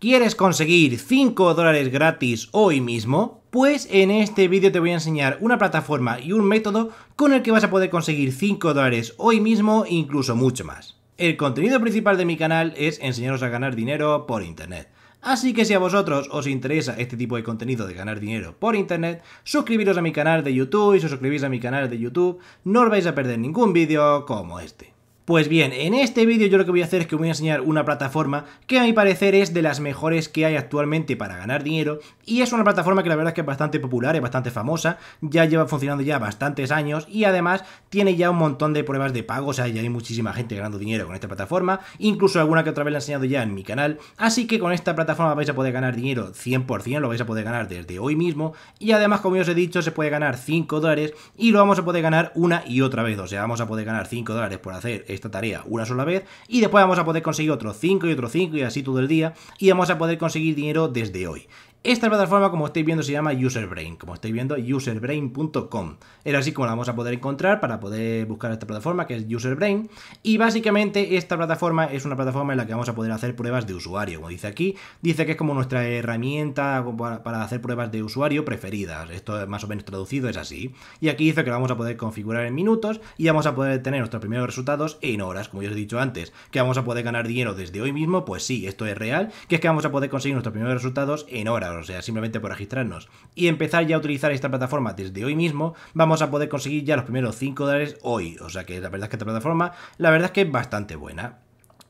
¿Quieres conseguir 5 dólares gratis hoy mismo? Pues en este vídeo te voy a enseñar una plataforma y un método con el que vas a poder conseguir 5 dólares hoy mismo e incluso mucho más. El contenido principal de mi canal es enseñaros a ganar dinero por internet. Así que si a vosotros os interesa este tipo de contenido de ganar dinero por internet, suscribiros a mi canal de YouTube y si os suscribís a mi canal de YouTube no os vais a perder ningún vídeo como este. Pues bien, en este vídeo yo lo que voy a hacer es que voy a enseñar una plataforma que a mi parecer es de las mejores que hay actualmente para ganar dinero y es una plataforma que la verdad es que es bastante popular, es bastante famosa, ya lleva funcionando ya bastantes años y además tiene ya un montón de pruebas de pago, o sea, ya hay muchísima gente ganando dinero con esta plataforma, incluso alguna que otra vez la he enseñado ya en mi canal, así que con esta plataforma vais a poder ganar dinero 100%, lo vais a poder ganar desde hoy mismo y además como ya os he dicho se puede ganar 5 dólares y lo vamos a poder ganar una y otra vez, o sea, vamos a poder ganar 5 dólares por hacer esta tarea una sola vez y después vamos a poder conseguir otros 5 y otros 5 y así todo el día y vamos a poder conseguir dinero desde hoy. Esta plataforma, como estáis viendo, se llama UserBrain, como estáis viendo, userbrain.com. Era así como la vamos a poder encontrar para poder buscar esta plataforma, que es UserBrain. Y básicamente esta plataforma es una plataforma en la que vamos a poder hacer pruebas de usuario, como dice aquí. Dice que es como nuestra herramienta para hacer pruebas de usuario preferidas. Esto más o menos traducido, es así. Y aquí dice que la vamos a poder configurar en minutos y vamos a poder tener nuestros primeros resultados en horas, como ya os he dicho antes. Que vamos a poder ganar dinero desde hoy mismo, pues sí, esto es real, que es que vamos a poder conseguir nuestros primeros resultados en horas o sea, simplemente por registrarnos y empezar ya a utilizar esta plataforma desde hoy mismo, vamos a poder conseguir ya los primeros 5 dólares hoy. O sea que la verdad es que esta plataforma, la verdad es que es bastante buena.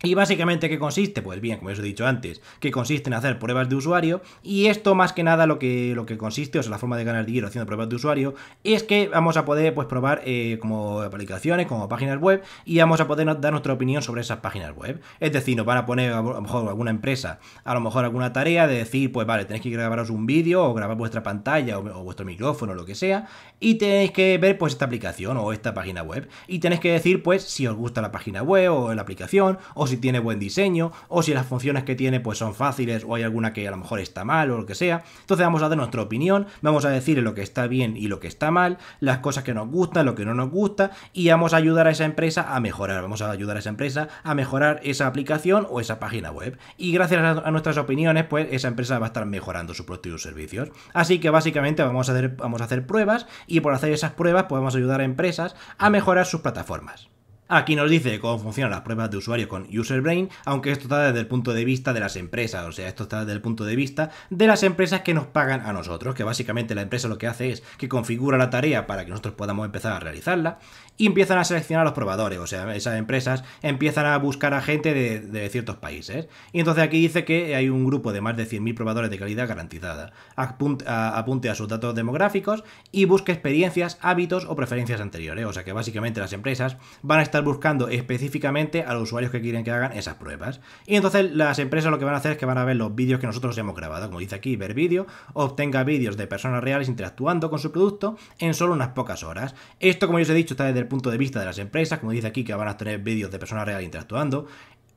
¿Y básicamente qué consiste? Pues bien, como os he dicho antes, que consiste en hacer pruebas de usuario y esto más que nada lo que, lo que consiste, o sea, la forma de ganar dinero haciendo pruebas de usuario, es que vamos a poder pues probar eh, como aplicaciones, como páginas web y vamos a poder dar nuestra opinión sobre esas páginas web. Es decir, nos van a poner a lo mejor alguna empresa, a lo mejor alguna tarea de decir, pues vale, tenéis que grabaros un vídeo o grabar vuestra pantalla o, vuestro micrófono o lo que sea y tenéis que ver pues esta aplicación o esta página web y tenéis que decir pues si os gusta la página web o la aplicación o si tiene buen diseño, o si las funciones que tiene pues son fáciles, o hay alguna que a lo mejor está mal, o lo que sea. Entonces vamos a dar nuestra opinión, vamos a decir lo que está bien y lo que está mal, las cosas que nos gustan, lo que no nos gusta, y vamos a ayudar a esa empresa a mejorar. Vamos a ayudar a esa empresa a mejorar esa aplicación o esa página web. Y gracias a, nuestras opiniones, pues esa empresa va a estar mejorando sus producto y servicios. Así que básicamente vamos a hacer, vamos a hacer pruebas, y por hacer esas pruebas, podemos pues, ayudar a empresas a mejorar sus plataformas. Aquí nos dice cómo funcionan las pruebas de usuario con UserBrain, aunque esto está desde el punto de vista de las empresas, o sea, esto está desde el punto de vista de las empresas que nos pagan a nosotros, que básicamente la empresa lo que hace es que configura la tarea para que nosotros podamos empezar a realizarla y empiezan a seleccionar a los probadores, o sea, esas empresas empiezan a buscar a gente de, ciertos países. Y entonces aquí dice que hay un grupo de más de 100.000 probadores de calidad garantizada. Apunte a, apunte a sus datos demográficos y busque experiencias, hábitos o preferencias anteriores, o sea que básicamente las empresas van a estar buscando específicamente a los usuarios que quieren que hagan esas pruebas. Y entonces las empresas lo que van a hacer es que van a ver los vídeos que nosotros hemos grabado, como dice aquí, ver vídeo, obtenga vídeos de personas reales interactuando con su producto en solo unas pocas horas. Esto, como yo os he dicho, está desde el punto de vista de las empresas, como dice aquí, que van a tener vídeos de personas reales interactuando.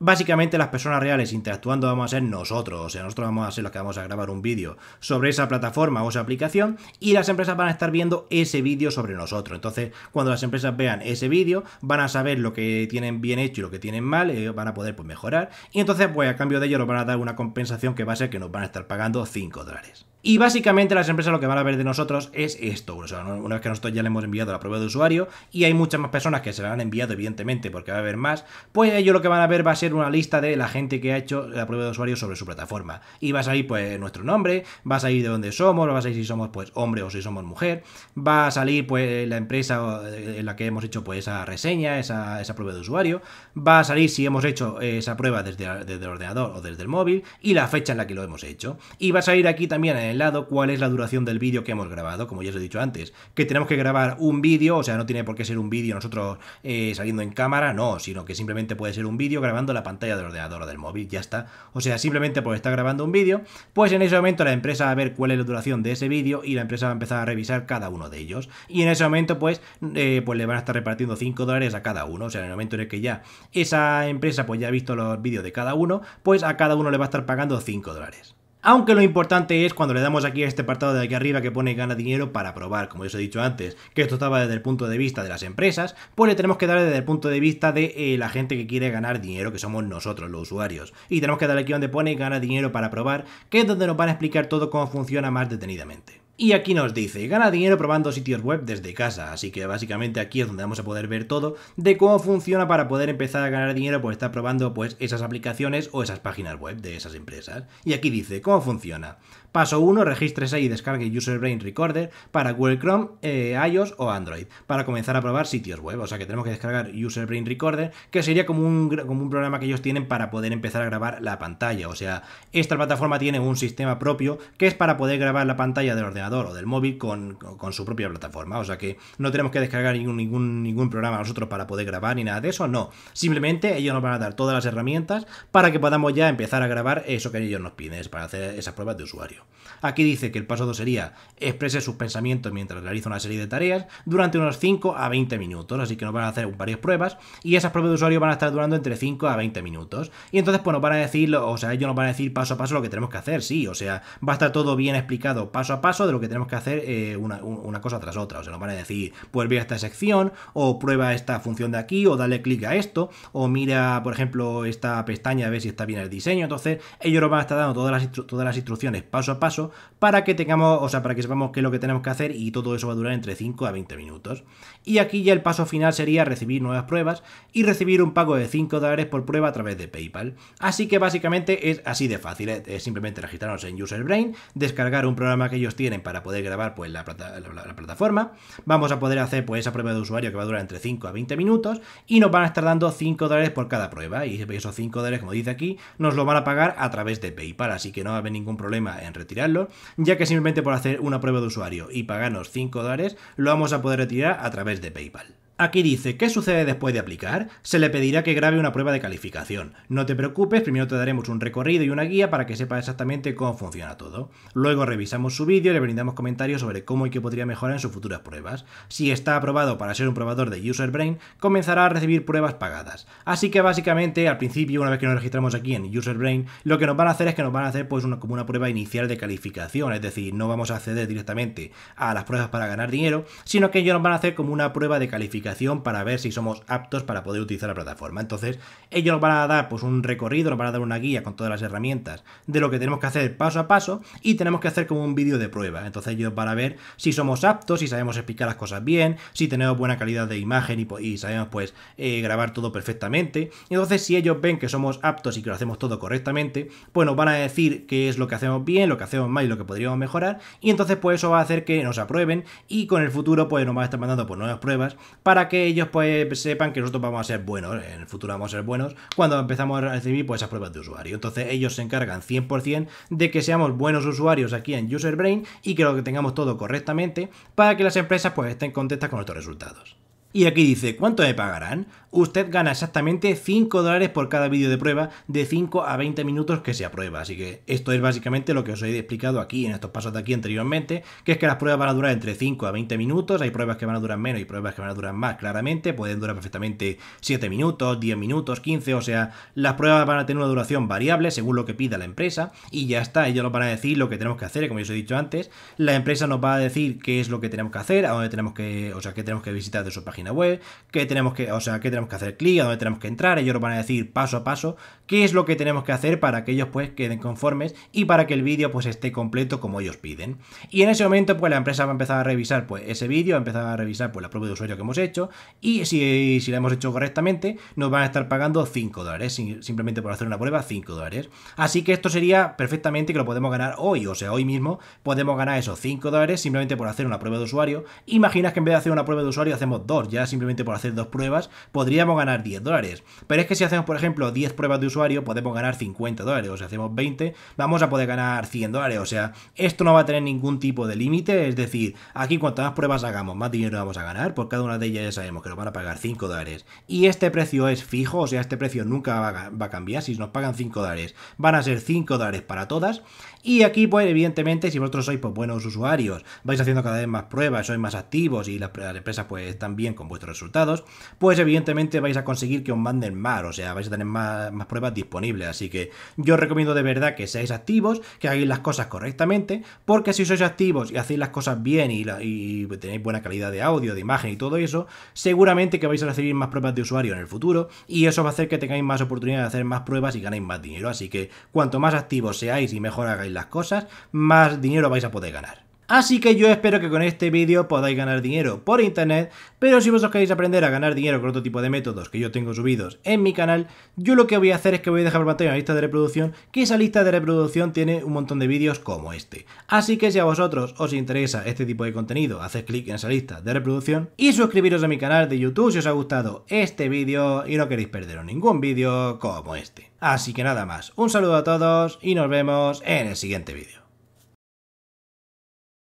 Básicamente las personas reales interactuando vamos a ser nosotros, o sea, nosotros vamos a ser los que vamos a grabar un vídeo sobre esa plataforma o esa aplicación y las empresas van a estar viendo ese vídeo sobre nosotros. Entonces, cuando las empresas vean ese vídeo, van a saber lo que tienen bien hecho y lo que tienen mal, van a poder pues, mejorar y entonces, pues a cambio de ello nos van a dar una compensación que va a ser que nos van a estar pagando 5 dólares. Y básicamente las empresas lo que van a ver de nosotros es esto. una vez que nosotros ya le hemos enviado la prueba de usuario y hay muchas más personas que se la han enviado, evidentemente, porque va a haber más, pues ellos lo que van a ver va a ser una lista de la gente que ha hecho la prueba de usuario sobre su plataforma. Y va a salir pues nuestro nombre, va a salir de dónde somos, va a salir si somos pues hombre o si somos mujer, va a salir pues la empresa eh, en la que hemos hecho pues esa reseña, esa, prueba de usuario, va a salir si hemos hecho esa prueba desde, desde el ordenador o desde el móvil y la fecha en la que lo hemos hecho. Y va a salir aquí también en eh, lado cuál es la duración del vídeo que hemos grabado, como ya os he dicho antes, que tenemos que grabar un vídeo, o sea, no tiene por qué ser un vídeo nosotros eh, saliendo en cámara, no, sino que simplemente puede ser un vídeo grabando la pantalla del ordenador o del móvil, ya está. O sea, simplemente por estar grabando un vídeo, pues en ese momento la empresa va a ver cuál es la duración de ese vídeo y la empresa va a empezar a revisar cada uno de ellos. Y en ese momento, pues, eh, pues le van a estar repartiendo 5 dólares a cada uno, o sea, en el momento en el que ya esa empresa pues ya ha visto los vídeos de cada uno, pues a cada uno le va a estar pagando 5 dólares. Aunque lo importante es cuando le damos aquí a este apartado de aquí arriba que pone gana dinero para probar, como ya os he dicho antes, que esto estaba desde el punto de vista de las empresas, pues le tenemos que dar desde el punto de vista de eh, la gente que quiere ganar dinero, que somos nosotros los usuarios. Y tenemos que darle aquí donde pone gana dinero para probar, que es donde nos van a explicar todo cómo funciona más detenidamente. Y aquí nos dice, gana dinero probando sitios web desde casa, así que básicamente aquí es donde vamos a poder ver todo de cómo funciona para poder empezar a ganar dinero por estar probando pues esas aplicaciones o esas páginas web de esas empresas. Y aquí dice, ¿cómo funciona? Paso 1, ahí y descargue User Brain Recorder para Google Chrome, eh, iOS o Android, para comenzar a probar sitios web. O sea que tenemos que descargar User Brain Recorder, que sería como un, programa que ellos tienen para poder empezar a grabar la pantalla. O sea, esta plataforma tiene un sistema propio que es para poder grabar la pantalla del ordenador o del móvil con, su propia plataforma. O sea que no tenemos que descargar ningún, ningún programa nosotros para poder grabar ni nada de eso, no. Simplemente ellos nos van a dar todas las herramientas para que podamos ya empezar a grabar eso que ellos nos piden, para hacer esas pruebas de usuario. Aquí dice que el paso 2 sería exprese sus pensamientos mientras realiza una serie de tareas durante unos 5 a 20 minutos, así que nos van a hacer varias pruebas y esas pruebas de usuario van a estar durando entre 5 a 20 minutos. Y entonces pues nos van a decir, o sea, ellos nos van a decir paso a paso lo que tenemos que hacer, sí, o sea, va a estar todo bien explicado paso a paso de lo que tenemos que hacer eh, una, cosa tras otra, o sea, nos van a decir, pues ve a esta sección o prueba esta función de aquí o dale clic a esto o mira, por ejemplo, esta pestaña a ver si está bien el diseño, entonces ellos nos van a estar dando todas las, todas las instrucciones paso a paso para que tengamos, o sea, para que sepamos qué es lo que tenemos que hacer y todo eso va a durar entre 5 a 20 minutos. Y aquí ya el paso final sería recibir nuevas pruebas y recibir un pago de 5 dólares por prueba a través de PayPal. Así que básicamente es así de fácil, es simplemente registrarnos en Brain descargar un programa que ellos tienen para poder grabar pues, la, plataforma, vamos a poder hacer pues esa prueba de usuario que va a durar entre 5 a 20 minutos y nos van a estar dando 5 dólares por cada prueba y esos 5 dólares como dice aquí nos lo van a pagar a través de PayPal, así que no va a haber ningún problema en retirarlo, ya que simplemente por hacer una prueba de usuario y pagarnos 5 dólares, lo vamos a poder retirar a través de PayPal. Aquí dice, ¿qué sucede después de aplicar? Se le pedirá que grabe una prueba de calificación. No te preocupes, primero te daremos un recorrido y una guía para que sepas exactamente cómo funciona todo. Luego revisamos su vídeo y le brindamos comentarios sobre cómo y qué podría mejorar en sus futuras pruebas. Si está aprobado para ser un probador de UserBrain, comenzará a recibir pruebas pagadas. Así que básicamente, al principio, una vez que nos registramos aquí en UserBrain, lo que nos van a hacer es que nos van a hacer pues como una prueba inicial de calificación, es decir, no vamos a acceder directamente a las pruebas para ganar dinero, sino que ellos nos van a hacer como una prueba de calificación para ver si somos aptos para poder utilizar la plataforma. Entonces, ellos van a dar pues, un recorrido, nos van a dar una guía con todas las herramientas de lo que tenemos que hacer paso a paso y tenemos que hacer como un vídeo de prueba. Entonces, ellos van a ver si somos aptos, y sabemos explicar las cosas bien, si tenemos buena calidad de imagen y, sabemos pues eh, grabar todo perfectamente. Entonces, si ellos ven que somos aptos y que lo hacemos todo correctamente, pues nos van a decir qué es lo que hacemos bien, lo que hacemos mal y lo que podríamos mejorar. Y entonces, pues eso va a hacer que nos aprueben y con el futuro, pues nos van a estar mandando pues, nuevas pruebas para para que ellos pues sepan que nosotros vamos a ser buenos, en el futuro vamos a ser buenos, cuando empezamos a recibir pues esas pruebas de usuario. Entonces ellos se encargan 100% de que seamos buenos usuarios aquí en UserBrain y que lo que tengamos todo correctamente para que las empresas pues estén contentas con nuestros resultados. Y aquí dice, ¿cuánto me pagarán? Usted gana exactamente 5 dólares por cada vídeo de prueba de 5 a 20 minutos que se aprueba. Así que esto es básicamente lo que os he explicado aquí en estos pasos de aquí anteriormente, que es que las pruebas van a durar entre 5 a 20 minutos. Hay pruebas que van a durar menos y pruebas que van a durar más, claramente. Pueden durar perfectamente 7 minutos, 10 minutos, 15. O sea, las pruebas van a tener una duración variable según lo que pida la empresa. Y ya está, ellos nos van a decir lo que tenemos que hacer, como yo os he dicho antes. La empresa nos va a decir qué es lo que tenemos que hacer, a dónde tenemos que, o sea, qué tenemos que visitar de su página web, que tenemos que, o sea, que tenemos que hacer clic, a donde tenemos que entrar, ellos nos van a decir paso a paso qué es lo que tenemos que hacer para que ellos pues queden conformes y para que el vídeo pues esté completo como ellos piden. Y en ese momento pues la empresa va a empezar a revisar pues ese vídeo, va a empezar a revisar pues la prueba de usuario que hemos hecho y si, si la hemos hecho correctamente nos van a estar pagando 5 dólares, simplemente por hacer una prueba 5 dólares. Así que esto sería perfectamente que lo podemos ganar hoy, o sea, hoy mismo podemos ganar esos 5 dólares simplemente por hacer una prueba de usuario. Imaginas que en vez de hacer una prueba de usuario hacemos dos, ya simplemente por hacer dos pruebas, podríamos ganar 10 dólares. Pero es que si hacemos, por ejemplo, 10 pruebas de usuario, podemos ganar 50 dólares, o si hacemos 20, vamos a poder ganar 100 dólares. O sea, esto no va a tener ningún tipo de límite, es decir, aquí cuantas más pruebas hagamos, más dinero vamos a ganar, por cada una de ellas ya sabemos que nos van a pagar 5 dólares. Y este precio es fijo, o sea, este precio nunca va a, cambiar, si nos pagan 5 dólares, van a ser 5 dólares para todas. Y aquí, pues, evidentemente, si vosotros sois pues, buenos usuarios, vais haciendo cada vez más pruebas, sois más activos y las, las empresas pues están bien con vuestros resultados, pues evidentemente vais a conseguir que os manden más, o sea, vais a tener más, pruebas disponibles. Así que yo os recomiendo de verdad que seáis activos, que hagáis las cosas correctamente, porque si sois activos y hacéis las cosas bien y, y tenéis buena calidad de audio, de imagen y todo eso, seguramente que vais a recibir más pruebas de usuario en el futuro y eso va a hacer que tengáis más oportunidades de hacer más pruebas y ganéis más dinero. Así que cuanto más activos seáis y mejor hagáis las cosas, más dinero vais a poder ganar. Así que yo espero que con este vídeo podáis ganar dinero por internet, pero si vosotros queréis aprender a ganar dinero con otro tipo de métodos que yo tengo subidos en mi canal, yo lo que voy a hacer es que voy a dejar por pantalla una lista de reproducción, que esa lista de reproducción tiene un montón de vídeos como este. Así que si a vosotros os interesa este tipo de contenido, haced clic en esa lista de reproducción y suscribiros a mi canal de YouTube si os ha gustado este vídeo y no queréis perderos ningún vídeo como este. Así que nada más, un saludo a todos y nos vemos en el siguiente vídeo.